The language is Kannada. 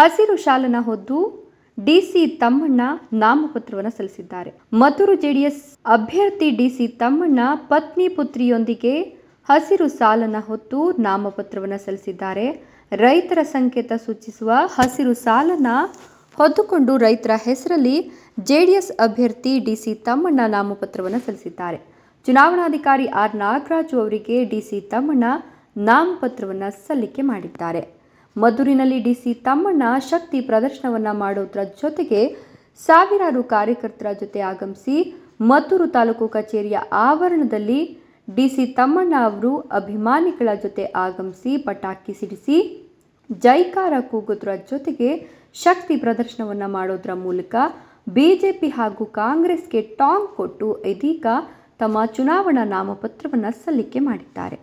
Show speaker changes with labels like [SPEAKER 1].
[SPEAKER 1] ಹಸಿರು ಶಾಲನ ಹೊದ್ದು ಡಿಸಿ ತಮ್ಮಣ್ಣ ನಾಮಪತ್ರವನ್ನು ಸಲ್ಲಿಸಿದ್ದಾರೆ ಮತ್ತೂರು ಜೆಡಿಎಸ್ ಅಭ್ಯರ್ಥಿ ಡಿಸಿ ತಮ್ಮಣ್ಣ ಪತ್ನಿ ಪುತ್ರಿಯೊಂದಿಗೆ ಹಸಿರು ಸಾಲನ ಹೊತ್ತು ನಾಮಪತ್ರವನ್ನು ಸಲ್ಲಿಸಿದ್ದಾರೆ ರೈತರ ಸಂಕೇತ ಸೂಚಿಸುವ ಹಸಿರು ಸಾಲನ ಹೊತ್ತುಕೊಂಡು ರೈತರ ಹೆಸರಲ್ಲಿ ಜೆಡಿಎಸ್ ಅಭ್ಯರ್ಥಿ ಡಿಸಿ ತಮ್ಮಣ್ಣ ನಾಮಪತ್ರವನ್ನು ಸಲ್ಲಿಸಿದ್ದಾರೆ ಚುನಾವಣಾಧಿಕಾರಿ ಆರ್ ನಾಗರಾಜು ಅವರಿಗೆ ಡಿಸಿ ತಮ್ಮಣ್ಣ ನಾಮಪತ್ರವನ್ನು ಸಲ್ಲಿಕೆ ಮಾಡಿದ್ದಾರೆ ಮಧುರಿನಲ್ಲಿ ಡಿಸಿ ತಮ್ಮಣ್ಣ ಶಕ್ತಿ ಪ್ರದರ್ಶನವನ್ನು ಮಾಡೋದ್ರ ಜೊತೆಗೆ ಸಾವಿರಾರು ಕಾರ್ಯಕರ್ತರ ಜೊತೆ ಆಗಮಿಸಿ ಮದ್ದೂರು ತಾಲೂಕು ಕಚೇರಿಯ ಆವರಣದಲ್ಲಿ ಡಿಸಿ ತಮ್ಮಣ್ಣ ಅವರು ಅಭಿಮಾನಿಗಳ ಜೊತೆ ಆಗಮಿಸಿ ಪಟಾಕಿ ಸಿಡಿಸಿ ಜೈಕಾರ ಕೂಗೋದ್ರ ಜೊತೆಗೆ ಶಕ್ತಿ ಪ್ರದರ್ಶನವನ್ನು ಮಾಡೋದ್ರ ಮೂಲಕ ಬಿಜೆಪಿ ಹಾಗೂ ಕಾಂಗ್ರೆಸ್ಗೆ ಟಾಂಗ್ ಕೊಟ್ಟು ಇದೀಗ ತಮ್ಮ ಚುನಾವಣಾ ನಾಮಪತ್ರವನ್ನು ಸಲ್ಲಿಕೆ ಮಾಡಿದ್ದಾರೆ